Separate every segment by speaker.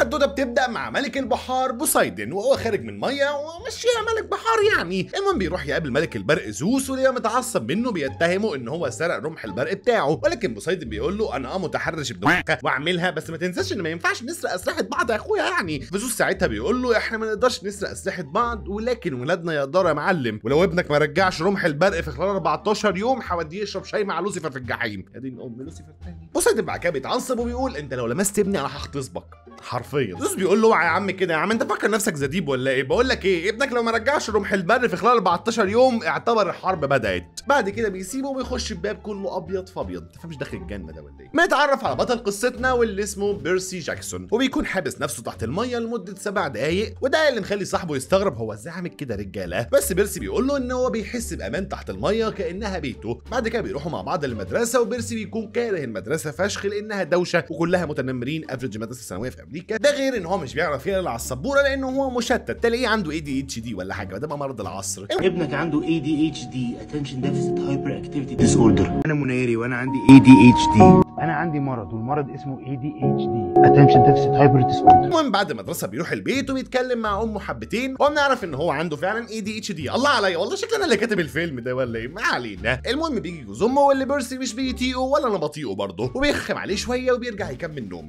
Speaker 1: الحدوده بتبدا مع ملك البحار بوسايدن وهو خارج من ميه ومشيها ملك بحار يعني المهم بيروح يقابل ملك البرق زوس واللي متعصب منه بيتهمه ان هو سرق رمح البرق بتاعه ولكن بوسايدن بيقول له انا اه متحرش بدمك واعملها بس ما تنساش ان ما ينفعش نسرق اسلحه بعض يا اخويا يعني فزوس ساعتها بيقول له احنا ما نقدرش نسرق اسلحه بعض ولكن ولادنا يقدروا يا معلم ولو ابنك ما رجعش رمح البرق في خلال 14 يوم هوديه يشرب شاي مع لوسيفر في الجحيم ادي ام لوسيفر تاني بوسايدن بعد كده بيتعصب وبيقول انت لو لمست ابني انا هختصبك حرفيا زوس بيقول له اوعى يا عم كده يا عم انت فاكر نفسك زديب ولا ايه بقول لك ايه ابنك لو ما رجعش رمح البر في خلال 14 يوم اعتبر الحرب بدات بعد كده بيسيبه وبيخش بباب كله ابيض فابيض انت مش داخل الجنه ده ولا ايه يتعرف على بطل قصتنا واللي اسمه بيرسي جاكسون وبيكون حابس نفسه تحت الميه لمده سبع دقائق وده اللي مخلي صاحبه يستغرب هو ازاي عامل كده رجاله بس بيرسي بيقول له ان هو بيحس بامان تحت الميه كانها بيته بعد كده بيروحوا مع بعض المدرسه وبيرسي بيكون كاره المدرسه فشخ لانها دوشه وكلها متنمرين افريج مدرسه ثانويه في امريكا ده غير ان هو مش بيعرف يقلع السبوره لانه هو مشتت تلاقيه عنده اي دي اتش دي ولا حاجه ده بقى مرض العصر ابنك عنده اي دي اتش دي اتنشن ديفيسيت هايبر اكتيفيتي ديس اوردر انا مناري وانا عندي اي دي اتش دي انا عندي مرض والمرض اسمه اي دي اتش دي اتنشن ديفيسيت هايبر ديسوردر المهم بعد المدرسه بيروح البيت وبيتكلم مع امه حبتين وبنعرف ان هو عنده فعلا اي دي اتش دي الله عليا والله شكلي انا اللي كاتب الفيلم ده ولا ايه ما علينا المهم بيجي جوز امه واللي بيرسي مش بيطيقه ولا انا بطيقه برضه وبيخم عليه شويه وبيرجع يكمل نوم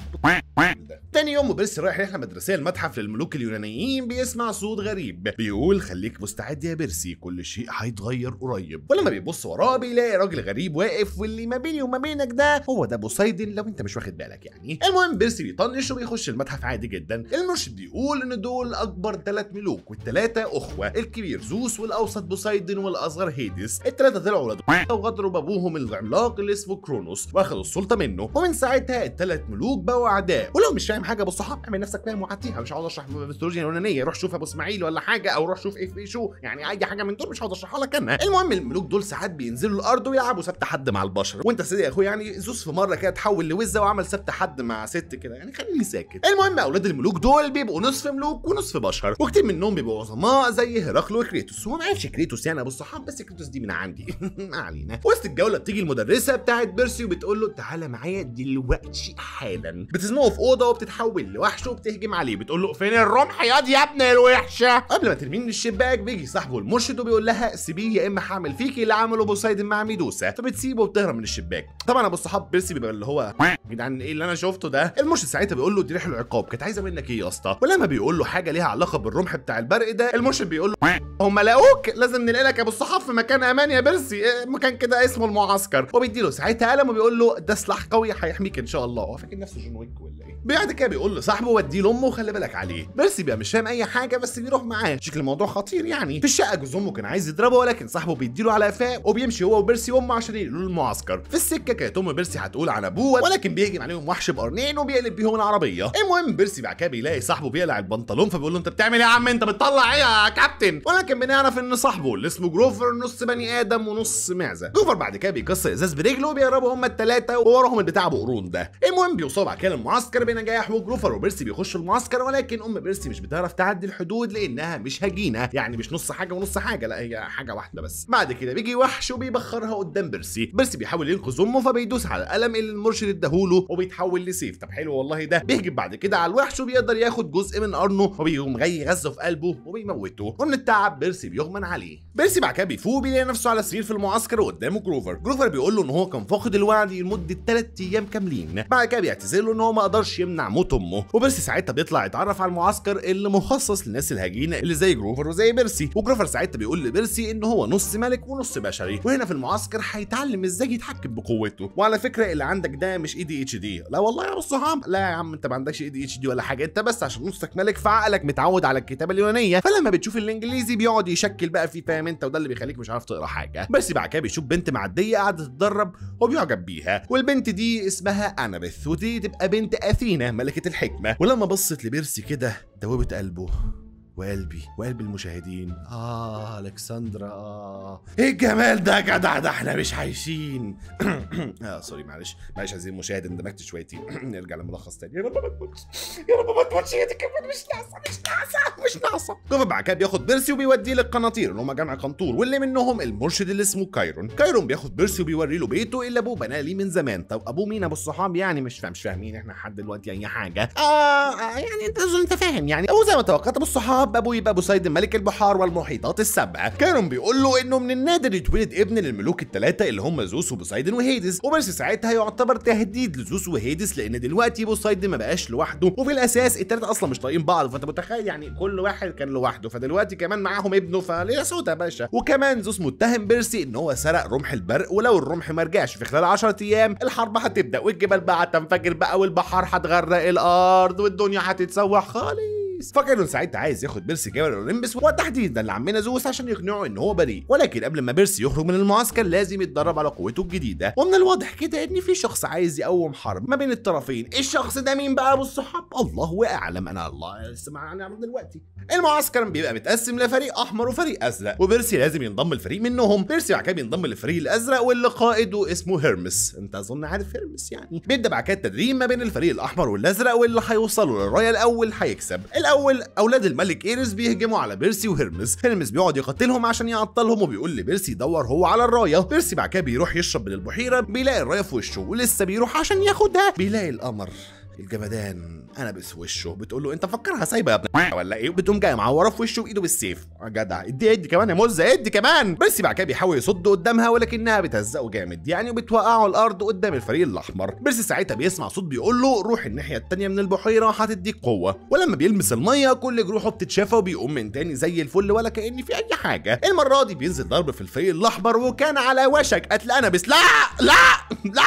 Speaker 1: تاني يوم وبيرسي رايح رحله مدرسيه لمتحف للملوك اليونانيين بيسمع صوت غريب بيقول خليك مستعد يا بيرسي كل شيء هيتغير قريب ولما بيبص وراه بيلاقي راجل غريب واقف واللي ما بيني وما بينك ده هو ده بوسايدن لو انت مش واخد بالك يعني المهم بيرسي بيطنش وبيخش المتحف عادي جدا المرشد بيقول ان دول اكبر ثلاث ملوك والثلاثه اخوه الكبير زوس والاوسط بوسايدن والاصغر هيدس الثلاثه طلعوا ولاد وغدروا بابوهم العملاق اللي اسمه كرونوس واخدوا السلطه منه ومن ساعتها الثلاث ملوك بقوا اعداء ولو مش فاهم حاجه بالصحاب اعمل نفسك فاهم وعديها مش هقعد اشرح ميثولوجيا اليونانيه روح شوف ابو اسماعيل ولا حاجه او روح شوف اف اي شو يعني اي حاجه من دول مش هقعد اشرحها لك انا المهم الملوك دول ساعات بينزلوا الارض ويلعبوا سبت حد مع البشر وانت سيدي يا اخويا يعني زوس في مره مره كده اتحول لوزه وعمل سبت حد مع ست كده يعني خليني ساكت المهم اولاد الملوك دول بيبقوا نصف ملوك ونصف بشر وكتير منهم بيبقوا عظماء زي هرقل وكريتوس وما عرفش كريتوس يعني ابو الصحاب بس كريتوس دي من عندي ما علينا وسط الجوله بتيجي المدرسه بتاعت بيرسي وبتقول له تعالى معايا دلوقتي حالا بتزنقه في اوضه وبتتحول لوحش وبتهجم عليه بتقول له فين الرمح ياض يا ابن الوحشه قبل ما ترميه من الشباك بيجي صاحبه المرشد وبيقول لها سيبيه يا اما هعمل فيكي اللي عمله بوسايدن مع ميدوسا فبتسيبه وبتهرب من الشباك طبعا ابو الصحاب بيرسي بيبقى اللي هو يا جدعان ايه اللي انا شفته ده المرشد ساعتها بيقول له دي ريح العقاب كانت عايزه منك ايه يا اسطى ولما بيقول له حاجه ليها علاقه بالرمح بتاع البرق ده المرشد بيقول له هم لاقوك لازم نلاقي لك ابو الصحاف في مكان امان يا بيرسي آه، مكان كده اسمه المعسكر وبيديله ساعتها قلم وبيقول له ده سلاح قوي هيحميك ان شاء الله هو فاكر نفسه جون ويك ولا ايه بعد كده بيقول لصاحبه وديه لامه وخلي بالك عليه بيرسي بقى مش فاهم اي حاجه بس بيروح معاه شكل الموضوع خطير يعني في الشقه جوز امه كان عايز يضربه ولكن صاحبه بيديله على قفاه وبيمشي هو وبيرسي وامه عشان ينقلوه المعسكر في السكه كانت ام بيرسي هتقول على ابوه ولكن بيهجم عليهم وحش بقرنين وبيقلب بيهم العربيه المهم بيرسي بعد كده بيلاقي صاحبه بيقلع البنطلون فبيقول له انت بتعمل ايه يا عم انت بتطلع ايه يا كابتن ولكن بنعرف ان صاحبه اللي اسمه جروفر نص بني ادم ونص معزه جروفر بعد كده بيكسر ازاز برجله وبيهربوا هم الثلاثه ووراهم البتاع بقرون ده المهم بيوصلوا بعد كده المعسكر بنجاح وجروفر وبيرسي بيخشوا المعسكر ولكن ام بيرسي مش بتعرف تعدي الحدود لانها مش هجينه يعني مش نص حاجه ونص حاجه لا هي حاجه واحده بس بعد كده بيجي وحش وبيبخرها قدام بيرسي بيرسي بيحاول ينقذ امه فبيدوس على القلم الكلام اللي المرشد اداهوله وبيتحول لسيف طب حلو والله ده بيهجم بعد كده على الوحش وبيقدر ياخد جزء من قرنه وبيقوم جاي غزه في قلبه وبيموته ومن التعب بيرسي بيغمن عليه بيرسي بعد كده بيفوق بيلاقي نفسه على سرير في المعسكر وقدامه جروفر جروفر بيقول له ان هو كان فاقد الوعي لمده 3 ايام كاملين بعد كده بيعتذر له ان هو ما قدرش يمنع موت امه وبيرسي ساعتها بيطلع يتعرف على المعسكر اللي مخصص للناس الهجينه اللي زي جروفر وزي بيرسي وجروفر ساعتها بيقول لبيرسي ان هو نص ملك ونص بشري وهنا في المعسكر هيتعلم ازاي يتحكم بقوته وعلى فكره اللي عندك ده مش اي دي اتش دي لا والله يا استاذ عمرو لا يا عم انت ما عندكش اي دي اتش دي ولا حاجه انت بس عشان نصك ملك فعقلك متعود على الكتابه اليونانيه فلما بتشوف الانجليزي بيقعد يشكل بقى فيه فاهم انت وده اللي بيخليك مش عارف تقرا حاجه بس بعد كده بيشوف بنت معديه قاعده تتدرب وبيعجب بيها والبنت دي اسمها انابيث ودي تبقى بنت اثينا ملكه الحكمه ولما بصت لبيرسي كده دوبت قلبه وقلبي وقلب المشاهدين اه الكسندرا اه ايه الجمال ده يا جدع ده احنا مش عايشين اه سوري معلش معلش عايزين مشاهد اندمجت شويتين نرجع للملخص تاني يا رب ما تموتش يا رب ما تموتش يا دي كمان مش ناقصه مش ناقصه مش ناقصه كوفي بعد كده بياخد بيرسي وبيوديه للقناطير اللي هم جمع قنطور واللي منهم المرشد اللي اسمه كايرون كايرون بياخد بيرسي وبيوري له بيته اللي ابوه بناه ليه من زمان طب ابوه مين ابو الصحاب يعني مش فاهم مش فاهمين احنا لحد دلوقتي يعني اي حاجه آه،, اه يعني انت انت فاهم يعني ابوه زي ما توقعت ابو الصحاب أصحاب يبقى بوسيد ملك البحار والمحيطات السبع كانوا بيقولوا إنه من النادر يتولد ابن للملوك الثلاثة اللي هم زوس وبوسيدن وهيدس وبس ساعتها يعتبر تهديد لزوس وهيدس لأن دلوقتي بوسيد ما بقاش لوحده وفي الأساس الثلاثة أصلا مش طايقين بعض فأنت متخيل يعني كل واحد كان لوحده فدلوقتي كمان معاهم ابنه فليه صوت يا باشا وكمان زوس متهم بيرسي إن هو سرق رمح البرق ولو الرمح ما رجعش في خلال 10 أيام الحرب هتبدأ والجبال بقى هتنفجر بقى والبحار هتغرق الأرض والدنيا هتتسوح خالص اولمبس فكر انه ساعتها عايز ياخد بيرسي جبل اولمبس وتحديدا لعمنا زوس عشان يقنعه ان هو بريء ولكن قبل ما بيرسي يخرج من المعسكر لازم يتدرب على قوته الجديده ومن الواضح كده ان في شخص عايز يقوم حرب ما بين الطرفين الشخص ده مين بقى ابو الصحاب الله اعلم انا الله لسه معانا دلوقتي المعسكر بيبقى متقسم لفريق احمر وفريق ازرق وبيرسي لازم ينضم لفريق منهم بيرسي بعد كده بينضم للفريق الازرق واللي قائده اسمه هيرمس انت اظن عارف هيرمس يعني بيبدا بعد كده التدريب ما بين الفريق الاحمر والازرق واللي هيوصلوا للرايه الاول هيكسب الاول اولاد الملك ايريس بيهجموا على بيرسي وهيرمس هيرمس بيقعد يقاتلهم عشان يعطلهم وبيقول لبيرسي يدور هو على الرايه بيرسي بعد كده بيروح يشرب من البحيره بيلاقي الرايه في وشه ولسه بيروح عشان ياخدها بيلاقي القمر الجمدان قلبس وشه بتقول له انت فكرها سايبه يا ابن ولا ايه بتقوم جايه معوره في وشه وايده بالسيف آه، جدع ادي ادي كمان يا مزه ادي كمان بس بعد كده بيحاول يصد قدامها ولكنها بتهزقه جامد يعني وبتوقعه الارض قدام الفريق الاحمر بس ساعتها بيسمع صوت بيقول له روح الناحيه الثانيه من البحيره هتديك قوه ولما بيلمس الميه كل جروحه بتتشافى وبيقوم من تاني زي الفل ولا كان في اي حاجه المره دي بينزل ضرب في الفريق الاحمر وكان على وشك قتل بس لا لا لا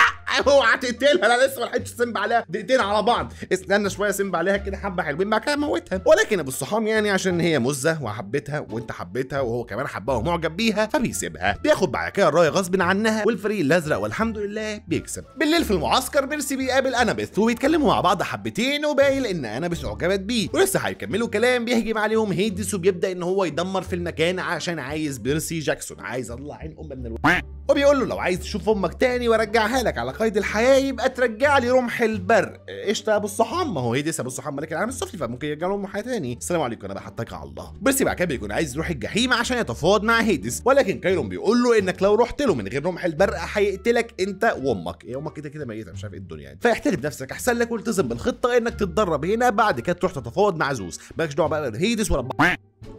Speaker 1: اوعى تقتلها انا لسه ما لحقتش عليها دقيقتين على بعض استنى شويه سنب عليها كده حبه حلوين بعد كده موتها ولكن ابو الصحام يعني عشان هي مزه وحبتها وانت حبيتها وهو كمان حبها ومعجب بيها فبيسيبها بياخد بعد كده الرايه غصب عنها والفريق الازرق والحمد لله بيكسب بالليل في المعسكر بيرسي بيقابل انابيث وبيتكلموا مع بعض حبتين وباين ان انابيث اعجبت بيه ولسه هيكملوا كلام بيهجم عليهم هيدس وبيبدا ان هو يدمر في المكان عشان عايز بيرسي جاكسون عايز اطلع عين امه من الو... وبيقول له لو عايز تشوف امك تاني وارجعها لك على قيد الحياه يبقى ترجع لي رمح البرق قشطه طيب ابو الصحام ما هو دي ابو الصحام ملك العالم السفلي فممكن يرجع لهم محياه تاني السلام عليكم انا بحطك على الله بس بعد كده بيكون عايز يروح الجحيم عشان يتفاوض مع هيدس ولكن كايلون بيقول له انك لو رحت له من غير رمح البرق هيقتلك انت وامك إيه امك كده كده ميته مش عارف ايه الدنيا يعني فاحترم نفسك احسن لك والتزم بالخطه انك تتدرب هنا بعد كده تروح تتفاوض مع زوس مالكش دعوه بقى هيدس ولا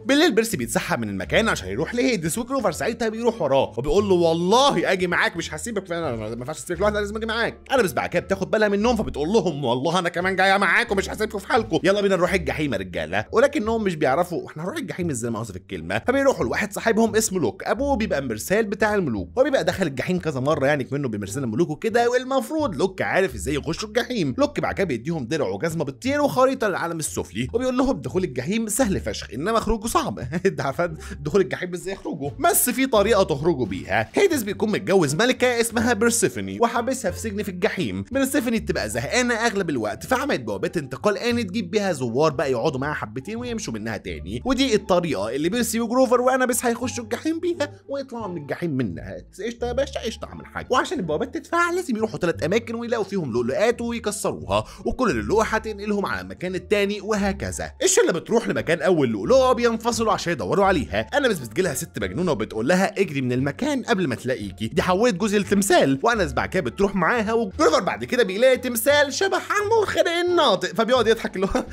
Speaker 1: بالليل بيرسي بيتسحب من المكان عشان يروح لهيدس وكروفر ساعتها بيروح وراه وبيقول له والله اجي معاك مش هسيبك ما ينفعش اسيبك لوحدك لازم اجي معاك انا بس بعد كده بتاخد بالها منهم فبتقول لهم والله انا كمان جايه معاكم مش هسيبكم في حالكم يلا بينا نروح الجحيم يا رجاله ولكنهم مش بيعرفوا احنا هنروح الجحيم ازاي ما اوصف الكلمه فبيروحوا لواحد صاحبهم اسمه لوك ابوه بيبقى مرسال بتاع الملوك وبيبقى دخل الجحيم كذا مره يعني كمنه بمرسال الملوك وكده والمفروض لوك عارف ازاي يخشوا الجحيم لوك بعد كده بيديهم درع وجزمه بتطير وخريطه للعالم السفلي وبيقول لهم دخول الجحيم سهل فشخ انما خروج يخرجوا صعب انت عارفين دخول الجحيم ازاي يخرجوا بس في طريقه تخرجوا بيها هيدس بيكون متجوز ملكه اسمها بيرسيفوني وحابسها في سجن في الجحيم بيرسيفوني بتبقى زهقانه اغلب الوقت فعملت بوابات انتقال ان تجيب بيها زوار بقى يقعدوا معاها حبتين ويمشوا منها تاني ودي الطريقه اللي بيرسي وجروفر وانا بس هيخشوا الجحيم بيها ويطلعوا من الجحيم منها قشطه يا باشا قشطه اعمل حاجه وعشان البوابات تدفع لازم يروحوا ثلاث اماكن ويلاقوا فيهم لؤلؤات ويكسروها وكل اللؤحه هتنقلهم على المكان التاني وهكذا الشله بتروح لمكان اول لؤلؤه بينفصلوا عشان يدوروا عليها بس بتجيلها ست مجنونه وبتقول لها اجري من المكان قبل ما تلاقيكي دي حولت جوزي لتمثال وانس بعد كده بتروح معاها وجريفر بعد كده بيلاقي تمثال شبه عمو خرق الناطق فبيقعد يضحك اللي هو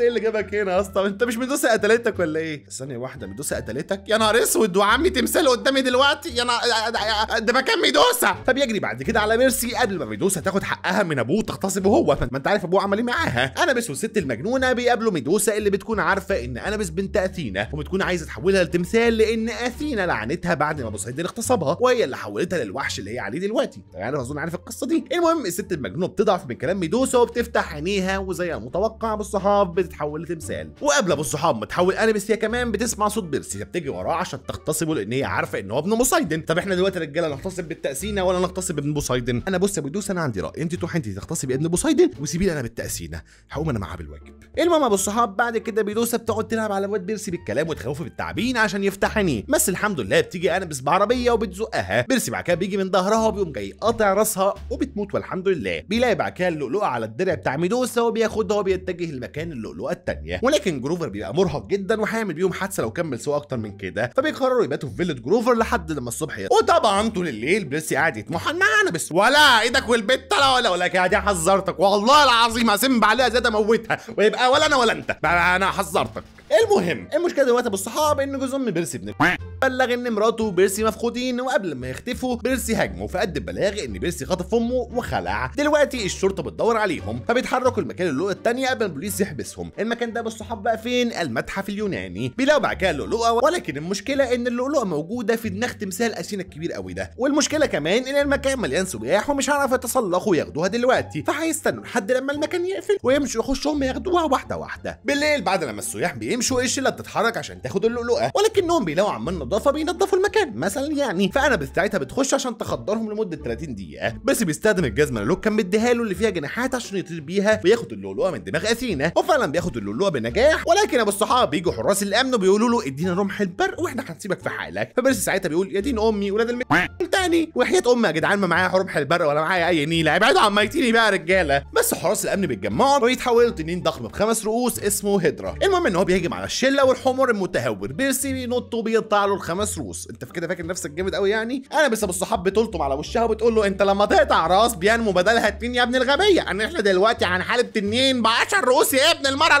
Speaker 1: ايه اللي جابك هنا يا اسطى انت مش مدوسه قتلتك ولا ايه ثانيه واحده مدوسه قتلتك يا نهار اسود وعمي تمثال قدامي دلوقتي يا ده مكان مدوسه فبيجري بعد كده على ميرسي قبل ما مدوسه تاخد حقها من ابوه وتغتصبه هو ما انت عارف ابوه عمل ايه معاها بس والست المجنونه بيقابلوا مدوسه اللي بتكون عارفه ان بس بنت اثينا وبتكون عايزه تحولها لتمثال لان اثينا لعنتها بعد ما بوسيدون اغتصبها وهي اللي حولتها للوحش اللي هي عليه دلوقتي يعني اظن عارف القصه دي المهم الست المجنونه بتضعف من كلام ميدوسا وبتفتح عينيها وزي المتوقع بالصحاب بتتحول لتمثال وقبل ابو الصحاب ما تحول انيمس هي كمان بتسمع صوت بيرسي بتجي وراه عشان تغتصبه لان هي عارفه ان هو ابن بوسيدون طب احنا دلوقتي رجاله نغتصب بالتأسينة ولا نغتصب ابن بوسيدون انا بص يا ميدوسا انا عندي راي انت تروحي انت تغتصبي ابن بوسيدون وسيبيني انا بالتأسينة هقوم انا معاه بالواجب المهم ابو الصحاب بعد كده ميدوسا بتقعد تلعب على واد بيرسي بالكلام وتخوفه بالتعبين عشان يفتحني بس الحمد لله بتيجي انابس بعربيه وبتزقها بيرسي بعد كده بيجي من ظهرها وبيقوم جاي قاطع راسها وبتموت والحمد لله بيلاقي بعد كده اللؤلؤه على الدرع بتاع ميدوسا وبياخدها وبيتجه لمكان اللؤلؤه الثانيه ولكن جروفر بيبقى مرهق جدا وهيعمل بيهم حادثه لو كمل سوا اكتر من كده فبيقرروا يباتوا في فيلا جروفر لحد لما الصبح يطلع وطبعا طول الليل بيرسي قاعد يتمحن مع بس ولا ايدك والبت لا ولا ولا كده دي حذرتك والله العظيم هسم عليها زياده موتها ويبقى ولا انا ولا انت انا حذرتك المهم تاني المشكله دلوقتي بالصحاب ان جوز ام بيرسي بن بلغ ان مراته وبيرسي مفقودين وقبل ما يختفوا بيرسي هاجمه فقدم بلاغ ان بيرسي خطف امه وخلع دلوقتي الشرطه بتدور عليهم فبيتحركوا المكان اللؤلؤه الثانيه قبل البوليس يحبسهم المكان ده بالصحاب بقى فين المتحف اليوناني بيلاقوا بعد كده اللؤلؤه ولكن المشكله ان اللؤلؤه موجوده في دماغ تمثال اثينا الكبير قوي ده والمشكله كمان ان المكان مليان سياح ومش هيعرفوا يتسلقوا ياخدوها دلوقتي فهيستنوا لحد لما المكان يقفل ويمشوا يخشوا هم ياخدوها واحده واحده بالليل بعد لما السياح بيمشوا الشله العماله بتتحرك عشان تاخد اللؤلؤه ولكنهم بيلاقوا عمال نظافه بينظفوا المكان مثلا يعني فانا ساعتها بتخش عشان تخدرهم لمده 30 دقيقه بس بيستخدم الجزمه اللي لوك كان مديها له اللي فيها جناحات عشان يطير بيها وياخد اللؤلؤه من دماغ اثينا وفعلا بياخد اللؤلؤه بنجاح ولكن ابو الصحاب بيجوا حراس الامن وبيقولوا له ادينا رمح البرق واحنا هنسيبك في حالك فبرس ساعتها بيقول يا دين امي ولاد الم تاني وحياه امي يا جدعان ما معايا رمح البرق ولا معايا اي نيله ابعدوا عن ميتيني بقى يا رجاله بس حراس الامن بيتجمعوا ويتحولوا تنين ضخم بخمس رؤوس اسمه هيدرا المهم ان هو بيهجم على الشله لو والحمر المتهور بيرسي بينطه بيقطع له الخمس روس انت في كده فاكر نفسك جامد قوي يعني انا بس ابو الصحاب بتلطم على وشها وبتقول له انت لما تقطع راس بينمو بدلها اتنين يا ابن الغبيه ان يعني احنا دلوقتي عن حاله تنين ب 10 رؤوس يا ابن المره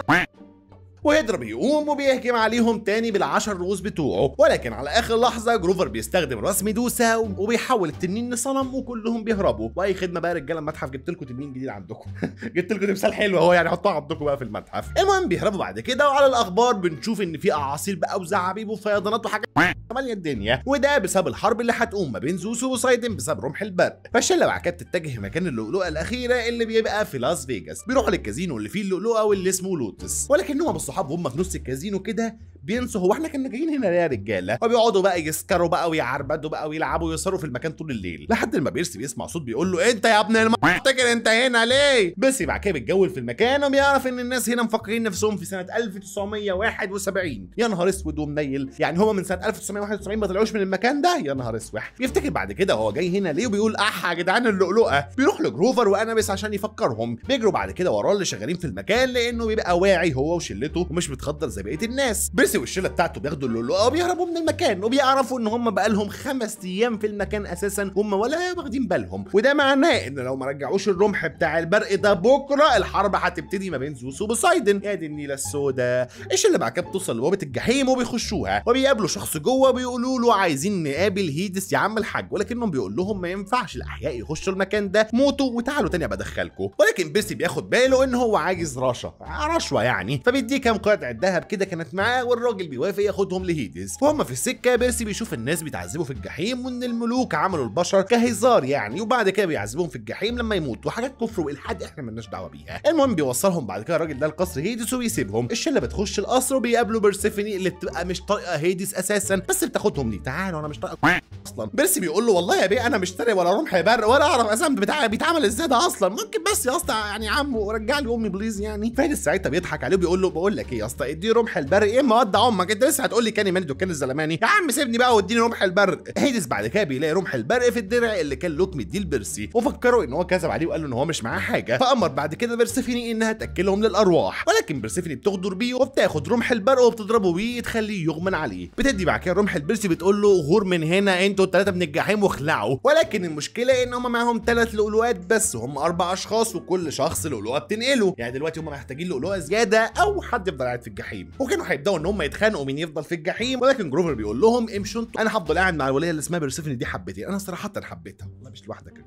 Speaker 1: وهيدر بيقوم وبيهجم عليهم تاني بالعشر رؤوس بتوعه ولكن على اخر لحظه جروفر بيستخدم راس ميدوسا وبيحول التنين لصنم وكلهم بيهربوا واي خدمه بقى رجاله المتحف جبت لكم تنين جديد عندكم جبت لكم تمثال حلو اهو يعني حطوه عندكم بقى في المتحف المهم بيهربوا بعد كده وعلى الاخبار بنشوف ان في اعاصير بقى وزعابيب وفيضانات وحاجات ماليه الدنيا وده بسبب الحرب اللي هتقوم ما بين زوسو وسايدن بسبب رمح البر فالشله بعد كده بتتجه مكان اللؤلؤه الاخيره اللي بيبقى في لاس فيجاس بيروحوا للكازينو اللي فيه اللؤلؤه واللي اسمه لوتس ولكن هو الصحاب وهم في نص الكازينو كده بينسوا هو احنا كنا جايين هنا ليه يا رجاله وبيقعدوا بقى يسكروا بقى ويعربدوا بقى ويلعبوا ويسهروا في المكان طول الليل لحد ما بيرسي بيسمع صوت بيقول له انت يا ابن الم انت هنا ليه بس بعد كده بيتجول في المكان وبيعرف ان الناس هنا مفكرين نفسهم في سنه 1971 يا نهار اسود ومنيل يعني هما من سنه 1971 ما طلعوش من المكان ده يا نهار اسوح بيفتكر بعد كده هو جاي هنا ليه وبيقول اح آه يا جدعان اللؤلؤه بيروح لجروفر بس عشان يفكرهم بيجروا بعد كده وراه اللي شغالين في المكان لانه بيبقى واعي هو وشلته بتاعته ومش متخدر زي بقيه الناس بيرسي والشله بتاعته بياخدوا اللؤلؤه وبيهربوا من المكان وبيعرفوا ان هم بقالهم خمس ايام في المكان اساسا هم ولا واخدين بالهم وده معناه ان لو ما رجعوش الرمح بتاع البرق ده بكره الحرب هتبتدي ما بين زوس وبوسايدن يا دي النيله السوداء اللي بعد كده بتوصل لبوابه الجحيم وبيخشوها وبيقابلوا شخص جوه بيقولوا له عايزين نقابل هيدس يا عم الحاج ولكنهم بيقول لهم ما ينفعش الاحياء يخشوا المكان ده موتوا وتعالوا تاني بدخلكم ولكن بيرسي بياخد باله ان هو عايز رشا رشوه يعني فبيديه كام قطعه ذهب كده كانت معاه والراجل بيوافق ياخدهم لهيدس وهم في السكه بيرسي بيشوف الناس بيتعذبوا في الجحيم وان الملوك عملوا البشر كهزار يعني وبعد كده بيعذبوهم في الجحيم لما يموتوا وحاجات كفر والحاد احنا مالناش دعوه بيها المهم بيوصلهم بعد كده الراجل ده لقصر هيدس وبيسيبهم الشله بتخش القصر وبيقابلوا بيرسيفني اللي بتبقى مش طايقه هيدس اساسا بس بتاخدهم ليه تعالوا انا مش طايقه اصلا بيرسي بيقول له والله يا بيه انا مش تاري ولا رمح بر ولا اعرف بتاع بيتعمل ازاي ده اصلا ممكن بس يا اسطى يعني يا عم ورجع لي امي بليز يعني فهد ساعتها بيضحك عليه وبيقول له بقول لك ايه يا اسطى ادي رمح البر يا اما إيه ودع امك انت لسه هتقول لي كاني مالي دكان الزلماني يا عم سيبني بقى واديني رمح البر هيدس بعد كده بيلاقي رمح البر في الدرع اللي كان لوك مديه لبيرسي وفكروا ان هو كذب عليه وقال له ان هو مش معاه حاجه فامر بعد كده بيرسيفيني انها تاكلهم للارواح ولكن بيرسيفيني بتغدر بيه وبتاخد رمح البر وبتضربه بيه تخليه يغمن عليه بتدي بعد كده رمح البرسي بتقول له غور من هنا انتوا الثلاثه من الجحيم واخلعوا ولكن المشكله ان هم معاهم ثلاث لؤلؤات بس هم اربع اشخاص وكل شخص لؤلؤه بتنقله يعني دلوقتي هم محتاجين لؤلؤه زياده او حد حد قاعد في الجحيم وكانوا هيبداوا ان هم يتخانقوا مين يفضل في الجحيم ولكن جروفر بيقول لهم امشوا انتوا انا هفضل قاعد مع الوليه اللي اسمها بيرسيفني دي حبتين انا صراحه حبيتها والله مش لوحدك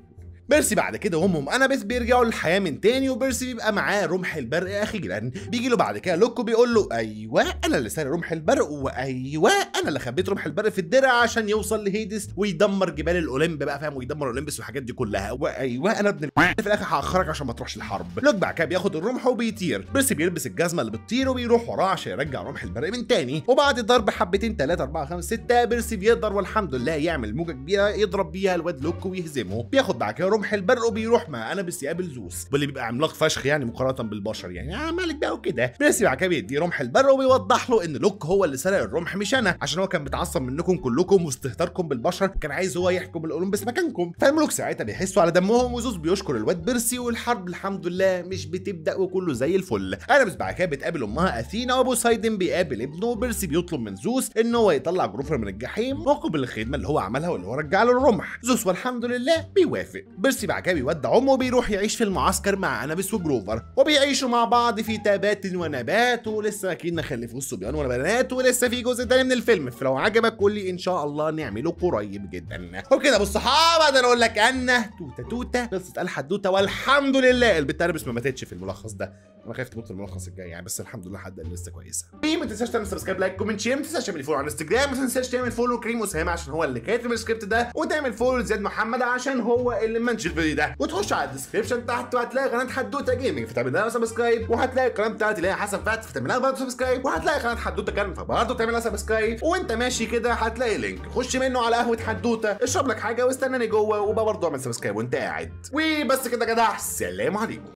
Speaker 1: بيرسي بعد كده وامهم انا بس بيرجعوا للحياه من تاني وبيرسي بيبقى معاه رمح البرق اخيرا بيجي له بعد كده لوكو بيقول له ايوه انا اللي سارق رمح البرق وايوه انا اللي خبيت رمح البرق في الدرع عشان يوصل لهيدس ويدمر جبال الاولمب بقى فاهم ويدمر الاولمبس والحاجات دي كلها وايوه انا ابن في الاخر هاخرك عشان ما تروحش الحرب لوك بعد كده بياخد الرمح وبيطير بيرسي بيلبس الجزمه اللي بتطير وبيروح وراه عشان يرجع رمح البرق من تاني وبعد ضرب حبتين ثلاثه اربعه خمسه سته بيرسي بيقدر والحمد لله يعمل موجه كبيره يضرب بيها الواد لوكو ويهزمه بياخد بعد كده رمح البر وبيروح مع بس يقابل زوس واللي بيبقى عملاق فشخ يعني مقارنه بالبشر يعني آه مالك بقى وكده بس بعد كده بيديه رمح البر وبيوضح له ان لوك هو اللي سرق الرمح مش انا عشان هو كان متعصب منكم كلكم واستهتاركم بالبشر كان عايز هو يحكم الاولمبس مكانكم فالملوك ساعتها بيحسوا على دمهم وزوس بيشكر الواد بيرسي والحرب الحمد لله مش بتبدا وكله زي الفل انا بس بعد كده بتقابل امها اثينا وبوسايدن بيقابل ابنه وبيرسي بيطلب من زوس ان هو يطلع جروفر من الجحيم عقب الخدمه اللي هو عملها واللي هو رجع له الرمح زوس والحمد لله بيوافق بيرسي بعد كده بيودع امه وبيروح يعيش في المعسكر مع انابيس وجروفر وبيعيشوا مع بعض في تبات ونبات ولسه اكيد ما خلفوش صبيان ولا بنات ولسه في جزء تاني من الفيلم فلو عجبك قول لي ان شاء الله نعمله قريب جدا وكده بص اقدر اقول لك ان توته توته قصه الحدوته والحمد لله البتربس ما ماتتش في الملخص ده انا خايف تموت في الملخص الجاي يعني بس الحمد لله حد لسه كويسه ما تنساش تعمل سبسكرايب لايك كومنت شير ما تنساش تعمل فولو على انستجرام ما تنساش تعمل فولو كريم اسامه عشان هو اللي كاتب السكريبت ده وتعمل فولو لزياد محمد عشان هو اللي تتمنش الفيديو ده وتخش على الديسكربشن تحت وهتلاقي قناه حدوته جيمنج فتعمل لها سبسكرايب وهتلاقي القناه بتاعتي اللي هي حسن فات فتعمل لها برضه سبسكرايب وهتلاقي قناه حدوته كان فبرضه تعمل لها سبسكرايب وانت ماشي كده هتلاقي لينك خش منه على قهوه حدوته اشرب لك حاجه واستناني جوه وبرضه اعمل سبسكرايب وانت قاعد وبس كده يا جدع سلام عليكم